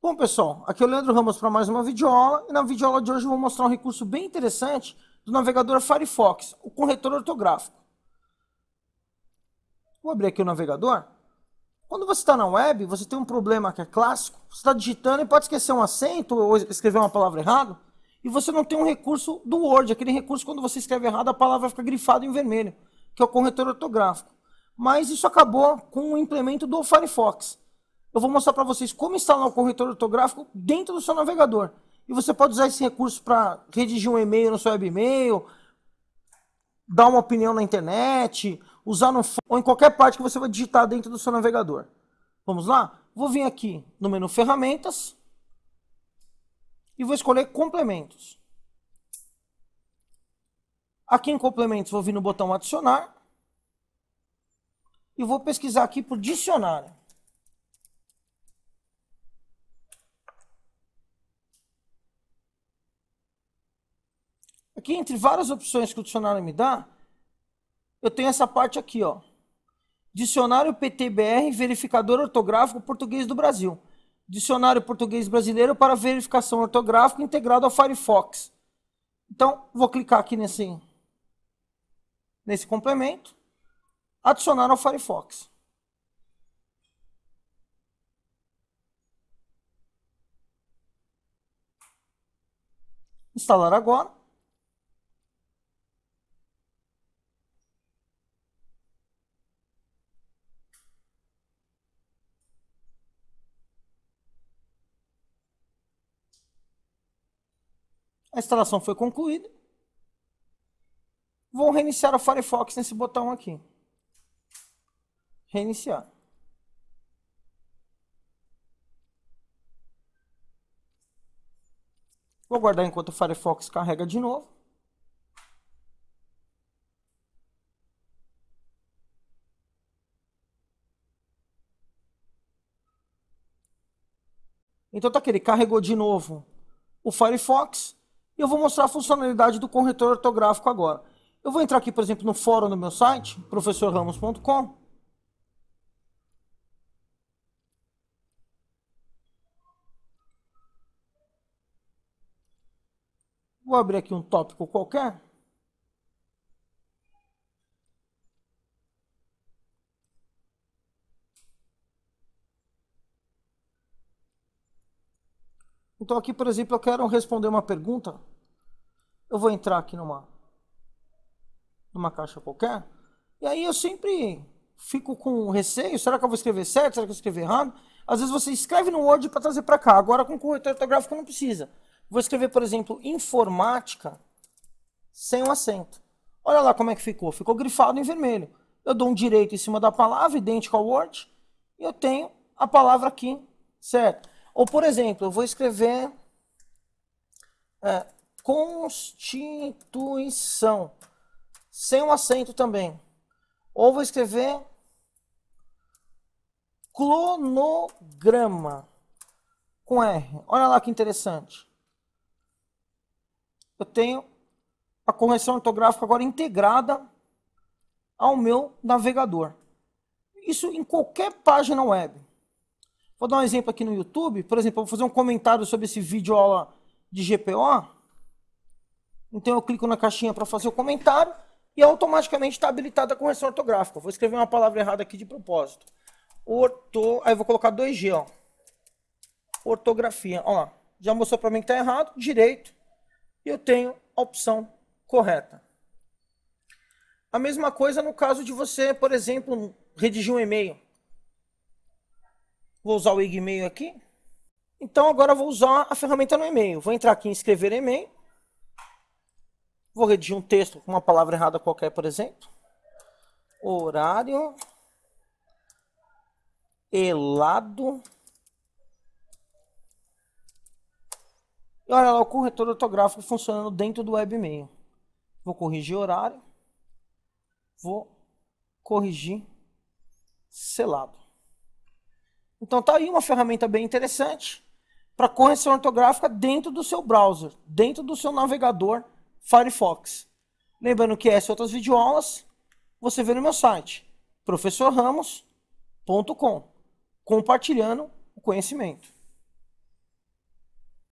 Bom, pessoal, aqui é o Leandro Ramos para mais uma videoaula. E na videoaula de hoje eu vou mostrar um recurso bem interessante do navegador Firefox, o corretor ortográfico. Vou abrir aqui o navegador. Quando você está na web, você tem um problema que é clássico. Você está digitando e pode esquecer um acento ou escrever uma palavra errada. E você não tem um recurso do Word, aquele recurso quando você escreve errado a palavra fica grifada em vermelho, que é o corretor ortográfico. Mas isso acabou com o implemento do Firefox eu vou mostrar para vocês como instalar o corretor ortográfico dentro do seu navegador. E você pode usar esse recurso para redigir um e-mail no seu web e-mail, dar uma opinião na internet, usar no ou em qualquer parte que você vai digitar dentro do seu navegador. Vamos lá? Vou vir aqui no menu Ferramentas e vou escolher Complementos. Aqui em Complementos vou vir no botão Adicionar e vou pesquisar aqui por Dicionário. aqui, entre várias opções que o dicionário me dá, eu tenho essa parte aqui, ó. Dicionário PTBR, verificador ortográfico português do Brasil. Dicionário português brasileiro para verificação ortográfica integrado ao Firefox. Então, vou clicar aqui nesse, nesse complemento, adicionar ao Firefox. Instalar agora. A instalação foi concluída. Vou reiniciar o Firefox nesse botão aqui. Reiniciar. Vou aguardar enquanto o Firefox carrega de novo. Então tá aqui, ele carregou de novo o Firefox. E eu vou mostrar a funcionalidade do corretor ortográfico agora. Eu vou entrar aqui, por exemplo, no fórum do meu site, professorramos.com. Vou abrir aqui um tópico qualquer. Então aqui, por exemplo, eu quero responder uma pergunta. Eu vou entrar aqui numa, numa caixa qualquer. E aí eu sempre fico com receio. Será que eu vou escrever certo? Será que eu escrevi errado? Às vezes você escreve no Word para trazer para cá. Agora com o corretor ortográfico não precisa. Vou escrever, por exemplo, informática sem um acento. Olha lá como é que ficou. Ficou grifado em vermelho. Eu dou um direito em cima da palavra, idêntico ao Word. E eu tenho a palavra aqui, certo? Ou, por exemplo, eu vou escrever é, constituição, sem um acento também. Ou vou escrever clonograma, com R. Olha lá que interessante. Eu tenho a correção ortográfica agora integrada ao meu navegador. Isso em qualquer página web. Vou dar um exemplo aqui no YouTube. Por exemplo, eu vou fazer um comentário sobre esse vídeo aula de GPO. Então eu clico na caixinha para fazer o comentário e é automaticamente está habilitada a correção ortográfica. vou escrever uma palavra errada aqui de propósito. Orto, aí eu vou colocar 2G, ó. Ortografia, ó Já mostrou para mim que está errado, direito. E eu tenho a opção correta. A mesma coisa no caso de você, por exemplo, redigir um e-mail. Vou usar o e-mail aqui. Então agora vou usar a ferramenta no e-mail. Vou entrar aqui em escrever e-mail. Vou redigir um texto com uma palavra errada qualquer, por exemplo. Horário helado. E olha lá o corretor ortográfico funcionando dentro do webmail. Vou corrigir horário. Vou corrigir selado. Então tá aí uma ferramenta bem interessante para correção ortográfica dentro do seu browser, dentro do seu navegador Firefox. Lembrando que essas outras videoaulas você vê no meu site, professorramos.com, compartilhando o conhecimento.